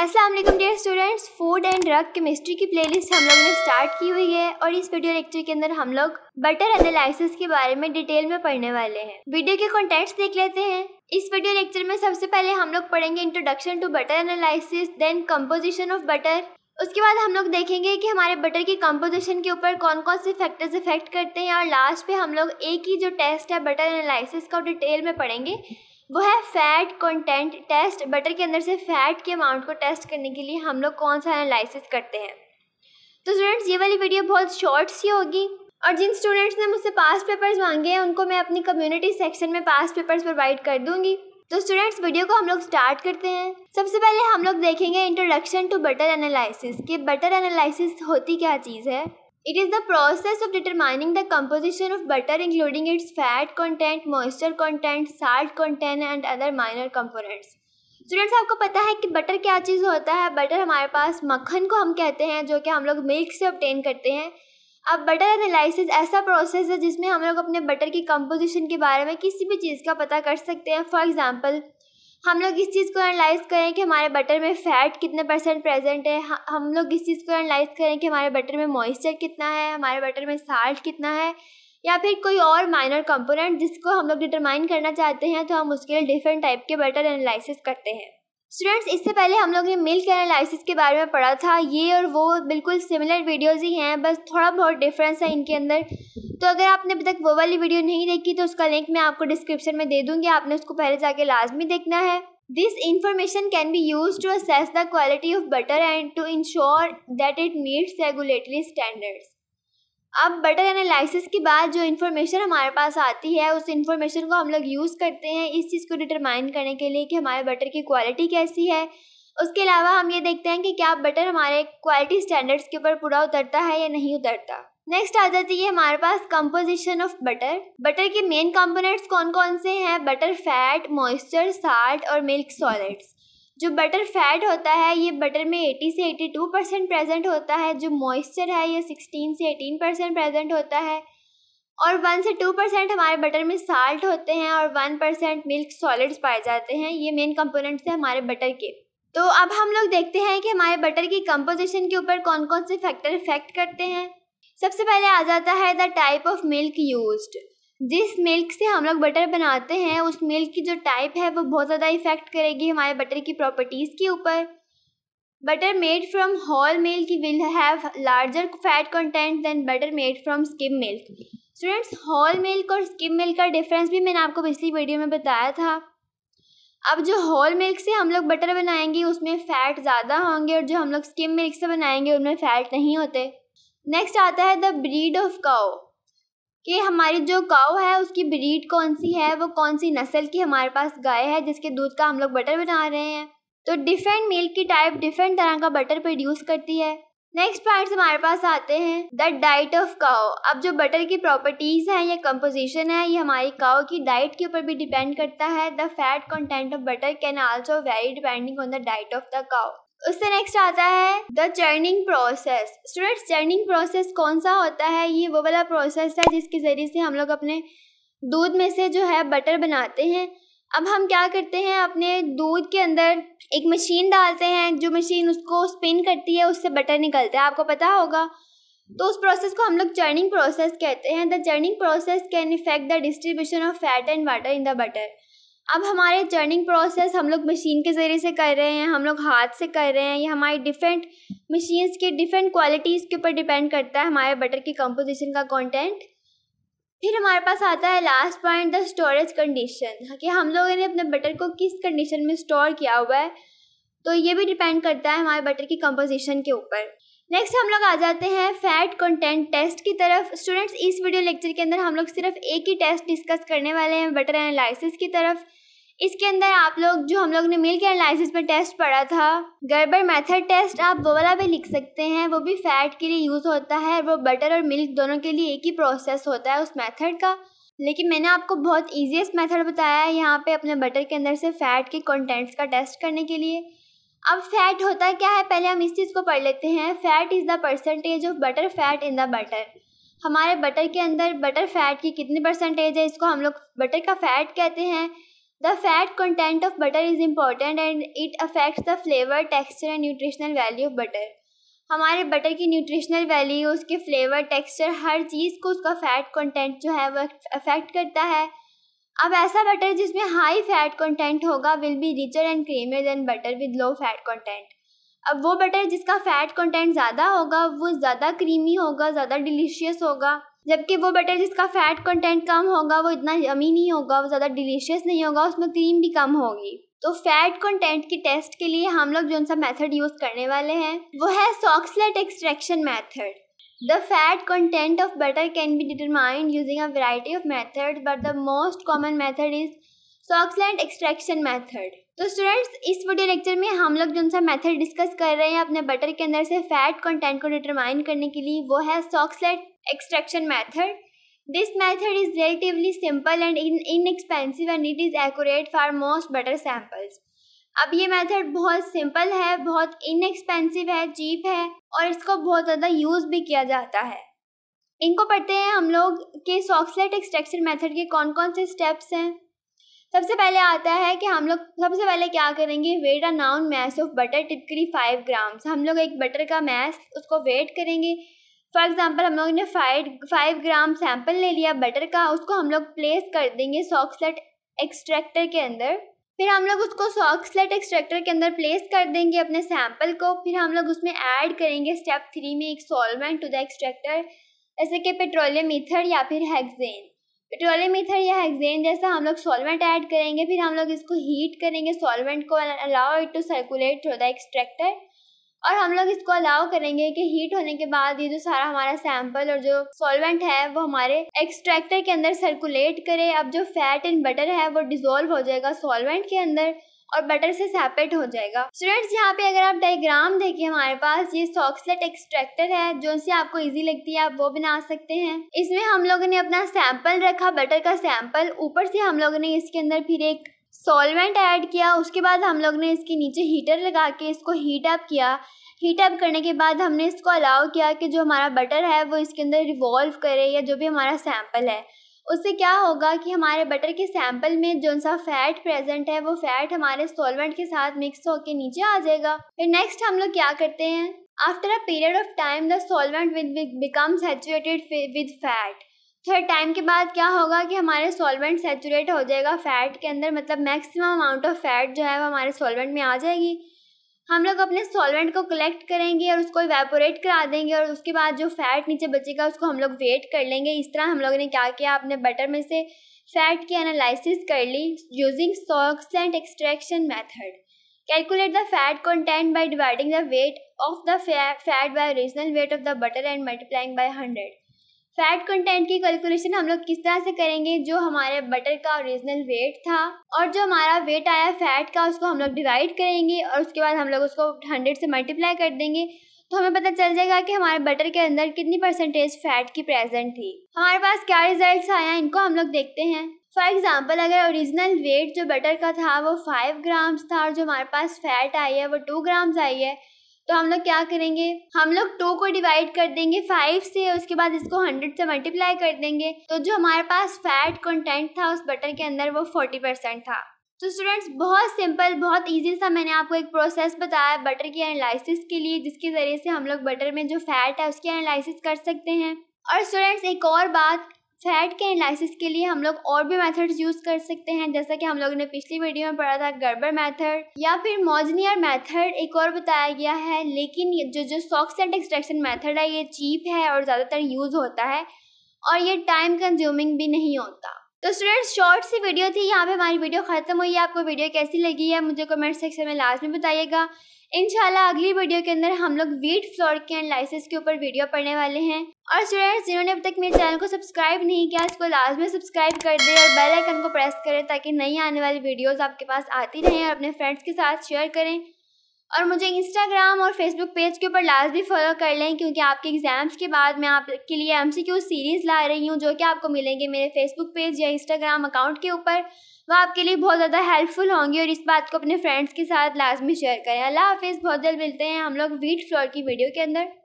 अस्सलाम वालेकुम dear students food and drug chemistry की प्लेलिस्ट हम लोगों ने स्टार्ट की हुई है और इस वीडियो लेक्चर के अंदर हम लोग बटर एनालिसिस के बारे में डिटेल में पढ़ने वाले हैं वीडियो के कंटेंट्स देख लेते हैं इस वीडियो लेक्चर में सबसे पहले हम लोग पढ़ेंगे introduction to butter analysis then composition of butter उसके बाद हम लोग देखेंगे कि हमारे बटर की कंपोजिशन के ऊपर कौन कौन से फैक्टर्स इफेक्ट करते हैं और लास्ट पे हम लोग एक ही जो टेस्ट है बटर एनालिसिस का डिटेल में पढ़ेंगे वो है फैट कंटेंट टेस्ट बटर के अंदर से फैट के अमाउंट को टेस्ट करने के लिए हम लोग कौन सा एनालिसिस करते हैं तो स्टूडेंट्स ये वाली वीडियो बहुत शॉर्ट सी होगी और जिन स्टूडेंट्स ने मुझसे पास पेपर्स मांगे हैं उनको मैं अपनी कम्युनिटी सेक्शन में पास पेपर्स प्रोवाइड कर दूंगी तो स्टूडेंट्स वीडियो को हम लोग स्टार्ट करते हैं सबसे पहले हम लोग देखेंगे इंट्रोडक्शन टू बटर एनालिसिस कि बटर एनालिसिस होती क्या चीज़ है It is the process of determining the composition of butter, including its fat content, moisture content, salt content, and other minor components. Students आपको पता है कि बटर क्या चीज़ होता है बटर हमारे पास मक्खन को हम कहते हैं जो कि हम लोग मिल्क से ऑप्टेन करते हैं अब बटर एनालिसिस ऐसा प्रोसेस है जिसमें हम लोग अपने बटर की कंपोजिशन के बारे में किसी भी चीज़ का पता कर सकते हैं फॉर एग्ज़ाम्पल हम लोग इस चीज़ को एनालाइज करें कि हमारे बटर में फ़ैट कितने परसेंट प्रेजेंट है हम लोग इस चीज़ को एनालाइज करें कि हमारे बटर में मॉइस्चर कितना है हमारे बटर में साल्ट कितना है या फिर कोई और माइनर कंपोनेंट जिसको हम लोग डिटरमाइन करना चाहते हैं तो हम उसके लिए डिफरेंट टाइप के बटर एनालिसिस करते हैं स्टूडेंट्स इससे पहले हम लोग ने मिल्क एनालिसिस के बारे में पढ़ा था ये और वो बिल्कुल सिमिलर वीडियोज़ ही हैं बस थोड़ा बहुत डिफरेंस है इनके अंदर तो अगर आपने अभी तक वो वाली वीडियो नहीं देखी तो उसका लिंक मैं आपको डिस्क्रिप्शन में दे दूंगी आपने उसको पहले जाके लाजमी देखना है this information can be use to assess the quality of butter and to ensure that it meets regulatory standards अब बटर एनालिसिस के बाद जो इन्फॉर्मेशन हमारे पास आती है उस इन्फॉर्मेशन को हम लोग यूज़ करते हैं इस चीज़ को डिटरमाइन करने के लिए कि हमारे बटर की क्वालिटी कैसी है उसके अलावा हम ये देखते हैं कि क्या बटर हमारे क्वालिटी स्टैंडर्ड्स के ऊपर पूरा उतरता है या नहीं उतरता नेक्स्ट आ जाती है हमारे पास कंपोजिशन ऑफ बटर बटर के मेन कंपोनेंट्स कौन कौन से हैं बटर फैट मॉइस्चर साल्ट और मिल्क सॉलिड्स जो बटर फैट होता है ये बटर में 80 से 82 परसेंट प्रेजेंट होता है जो मॉइस्चर है ये 16 से 18 परसेंट प्रेजेंट होता है और 1 से 2 परसेंट हमारे बटर में साल्ट होते हैं और 1 परसेंट मिल्क सॉलिड्स पाए जाते हैं ये मेन कंपोनेंट्स हैं हमारे बटर के तो अब हम लोग देखते हैं कि हमारे बटर की कंपोजिशन के ऊपर कौन कौन से फैक्टर इफेक्ट करते हैं सबसे पहले आ जाता है the type of milk used जिस मिल्क से हम लोग बटर बनाते हैं उस मिल्क की जो टाइप है वो बहुत ज़्यादा इफ़ेक्ट करेगी हमारे बटर की प्रॉपर्टीज़ के ऊपर butter made from whole milk will have larger fat content than butter made from skim milk students whole milk और स्किम मिल्क का डिफरेंस भी मैंने आपको पिछली वीडियो में बताया था अब जो होल मिल्क से हम लोग बटर बनाएंगे उसमें फ़ैट ज़्यादा होंगे और जो हम लोग स्किम मिल्क से बनाएंगे उनमें फ़ैट नहीं होते नेक्स्ट आता है द ब्रीड ऑफ काओ कि हमारी जो काओ है उसकी ब्रीड कौन सी है वो कौन सी नस्ल की हमारे पास गाय है जिसके दूध का हम लोग बटर बना रहे हैं तो डिफरेंट मिल्क की टाइप डिफरेंट तरह का बटर प्रोड्यूस करती है नेक्स्ट पॉइंट हमारे पास आते हैं द डाइट ऑफ काओ अब जो बटर की प्रॉपर्टीज हैं या कंपोजिशन है ये हमारी काओ की डाइट के ऊपर भी डिपेंड करता है the fat content of butter can also vary depending on the diet of the cow उससे नेक्स्ट आता है the churning process students churning process कौन सा होता है ये वो वाला प्रोसेस है जिसके ज़रिए से हम लोग अपने दूध में से जो है बटर बनाते हैं अब हम क्या करते हैं अपने दूध के अंदर एक मशीन डालते हैं जो मशीन उसको स्पिन करती है उससे बटर निकलता है आपको पता होगा तो उस प्रोसेस को हम लोग चर्निंग प्रोसेस कहते हैं the churning process can affect the distribution of fat and water in the butter अब हमारे चर्निंग प्रोसेस हम लोग मशीन के ज़रिए से कर रहे हैं हम लोग हाथ से कर रहे हैं ये हमारी डिफरेंट मशीन्स के डिफरेंट क्वालिटीज़ के ऊपर डिपेंड करता है हमारे बटर की कंपोजिशन का कंटेंट फिर हमारे पास आता है last point the storage condition कि हम लोगों ने अपने बटर को किस कंडीशन में स्टोर किया हुआ है तो ये भी डिपेंड करता है हमारे बटर की कंपोजिशन के ऊपर नेक्स्ट हम लोग आ जाते हैं फैट कंटेंट टेस्ट की तरफ स्टूडेंट्स इस वीडियो लेक्चर के अंदर हम लोग सिर्फ एक ही टेस्ट डिस्कस करने वाले हैं बटर एनालिसिस की तरफ इसके अंदर आप लोग जो हम लोग ने मिल्क एनालिसिस में टेस्ट पढ़ा था गड़बड़ मेथड टेस्ट आप वो वाला भी लिख सकते हैं वो भी फैट के लिए यूज़ होता है वो बटर और मिल्क दोनों के लिए एक ही प्रोसेस होता है उस मेथड का लेकिन मैंने आपको बहुत ईजीएस्ट मेथड बताया है यहाँ पे अपने बटर के अंदर से फ़ैट के कंटेंट्स का टेस्ट करने के लिए अब फैट होता क्या है पहले हम इस चीज़ को पढ़ लेते हैं fat is the percentage of butter fat in the butter हमारे बटर के अंदर बटर फैट की कितनी परसेंटेज है इसको हम लोग बटर का फैट कहते हैं The fat content of butter is important and it affects the flavor, texture and nutritional value of butter. हमारे बटर की न्यूट्रिशनल वैल्यू उसके फ्लेवर टेक्सचर हर चीज़ को उसका फैट कंटेंट जो है वो अफेक्ट करता है अब ऐसा बटर जिसमें हाई फैट कंटेंट होगा will be richer and creamier than butter with low fat content अब वो बटर जिसका फैट कंटेंट ज़्यादा होगा वो ज़्यादा क्रीमी होगा ज़्यादा डिलीशियस होगा जबकि वो बटर जिसका फैट कंटेंट कम होगा वो इतना यमी नहीं होगा वो ज़्यादा डिलीशियस नहीं होगा उसमें क्रीम भी कम होगी तो फैट कंटेंट की टेस्ट के लिए हम लोग जो सा मेथड यूज़ करने वाले हैं वो है Soxhlet extraction method the fat content of butter can be determined using a variety of method but the most common method is Soxhlet extraction method तो स्टूडेंट्स इस वीडियो लेक्चर में हम लोग जो सा मेथड डिस्कस कर रहे हैं अपने बटर के अंदर से फैट कंटेंट को डिटरमाइन करने के लिए वो है Soxhlet extraction method this method is relatively simple and in inexpensive and it is accurate for most butter samples अब ये मेथड बहुत सिंपल है बहुत इनएक्सपेंसिव है चीप है और इसको बहुत ज़्यादा यूज़ भी किया जाता है इनको पढ़ते हैं हम लोग के सॉक्सलेट एक्सट्रैक्शन मेथड के कौन कौन से स्टेप्स हैं सबसे पहले आता है कि हम लोग सबसे पहले क्या करेंगे weight a known mass of butter typically five grams हम लोग एक बटर का मैस उसको वेट करेंगे फॉर एग्ज़ाम्पल हम लोग ने फाइव फाइव ग्राम सैम्पल ले लिया बटर का उसको हम लोग प्लेस कर देंगे सॉक्सलेट एक्सट्रैक्टर के अंदर फिर हम लोग उसको सॉक्सलेट एक्सट्रैक्टर के अंदर प्लेस कर देंगे अपने सैम्पल को फिर हम लोग उसमें ऐड करेंगे स्टेप थ्री में एक सॉल्वेंट टू द एक्सट्रैक्टर जैसे कि पेट्रोलियम मीथर या फिर हेक्सेन पेट्रोलियम ईथर या हेक्सेन जैसा हम लोग सॉल्वेंट ऐड करेंगे फिर हम लोग इसको हीट करेंगे सॉल्वेंट को allow it to circulate through the extractor और हम लोग इसको अलाउ करेंगे कि हीट होने के बाद ये जो सारा हमारा सैंपल और जो सॉल्वेंट है वो हमारे एक्सट्रैक्टर के अंदर सर्कुलेट करे अब जो फैट एंड बटर है वो डिजोल्व हो जाएगा सॉल्वेंट के अंदर और बटर से सेपरेट हो जाएगा स्टूडेंट्स यहाँ पे अगर आप डायग्राम देखें हमारे पास ये सॉक्सलेट एक्सट्रैक्टर है जो से आपको इजी लगती है आप वो बना सकते हैं इसमें हम लोगों ने अपना सैंपल रखा बटर का सैंपल ऊपर से हम लोगों ने इसके अंदर फिर एक सॉल्वेंट ऐड किया उसके बाद हम लोग ने इसके नीचे हीटर लगा के इसको हीट अप किया हीट अप करने के बाद हमने इसको अलाउ किया कि जो हमारा बटर है वो इसके अंदर रिवॉल्व करे या जो भी हमारा सैंपल है उससे क्या होगा कि हमारे बटर के सैंपल में जो सा फैट प्रेजेंट है वो फैट हमारे सोलवेंट के साथ मिक्स होकर नीचे आ जाएगा फिर नेक्स्ट हम लोग क्या करते हैं after a period of time the solvent become saturated with fat थोड़े टाइम के बाद क्या होगा कि हमारे सॉल्वेंट सेचुरेट हो जाएगा फैट के अंदर मतलब मैक्सिमम अमाउंट ऑफ फैट जो है वो हमारे सॉल्वेंट में आ जाएगी हम लोग अपने सॉल्वेंट को कलेक्ट करेंगे और उसको इवेपोरेट करा देंगे और उसके बाद जो फैट नीचे बचेगा उसको हम लोग वेट कर लेंगे इस तरह हम लोगों ने क्या किया अपने बटर में से फैट की एनालिसिस कर ली using Soxhlet extraction method calculate the fat content by dividing the weight of the fat by original weight of the butter and multiplying by hundred fat content की कैलकुलेशन हम लोग किस तरह से करेंगे जो हमारे बटर का ओरिजिनल वेट था और जो हमारा वेट आया फैट का उसको हम लोग डिवाइड करेंगे और उसके बाद हम लोग उसको हंड्रेड से मल्टीप्लाई कर देंगे तो हमें पता चल जाएगा कि हमारे बटर के अंदर कितनी परसेंटेज फैट की प्रेजेंट थी हमारे पास क्या रिजल्ट आया इनको हम लोग देखते हैं फॉर एग्जाम्पल अगर ओरिजिनल वेट जो बटर का था वो फाइव ग्राम्स था और जो हमारे पास फैट आई है वो टू ग्राम्स आई है तो हम लोग क्या करेंगे हम लोग टू को डिवाइड कर देंगे फाइव से उसके बाद इसको हंड्रेड से मल्टीप्लाई कर देंगे तो जो हमारे पास फैट कंटेंट था उस बटर के अंदर वो फोर्टी परसेंट था तो स्टूडेंट्स बहुत सिंपल बहुत इजी सा मैंने आपको एक प्रोसेस बताया बटर की एनालिसिस के लिए जिसके ज़रिए से हम लोग बटर में जो फैट है उसकी एनालिसिस कर सकते हैं और स्टूडेंट्स एक और बात फैट के एनालिसिस के लिए हम लोग और भी मेथड्स यूज़ कर सकते हैं जैसा कि हम लोगों ने पिछली वीडियो में पढ़ा था गर्बर मेथड या फिर मोजनियर मेथड एक और बताया गया है लेकिन जो जो सॉक्सेट एक्सट्रैक्शन मेथड है ये चीप है और ज़्यादातर यूज़ होता है और ये टाइम कंज्यूमिंग भी नहीं होता तो स्टूडेंट्स शॉर्ट सी वीडियो थी यहाँ पे हमारी वीडियो ख़त्म हुई है आपको वीडियो कैसी लगी है मुझे कमेंट सेक्शन में लास्ट में बताइएगा इंशाल्लाह अगली वीडियो के अंदर हम लोग वीट फ्लोर के एनालिसिस के ऊपर वीडियो पढ़ने वाले हैं और स्टूडेंट्स जिन्होंने अब तक मेरे चैनल को सब्सक्राइब नहीं किया इसको लाजमी सब्सक्राइब कर दें और बेलाइकन को प्रेस करें ताकि नई आने वाली वीडियोज़ आपके पास आती रहें और अपने फ्रेंड्स के साथ शेयर करें और मुझे इंस्टाग्राम और फेसबुक पेज के ऊपर भी फॉलो कर लें क्योंकि आपके एग्ज़ाम्स के बाद मैं आपके लिए एम सी क्यू सीरीज़ ला रही हूँ जो कि आपको मिलेंगे मेरे फेसबुक पेज या इंस्टाग्राम अकाउंट के ऊपर वो आपके लिए बहुत ज़्यादा हेल्पफुल होंगी और इस बात को अपने फ्रेंड्स के साथ लाजमी शेयर करें अल्लाह हाफिज़ बहुत जल्द मिलते हैं हम लोग वीट फ्लोर की वीडियो के अंदर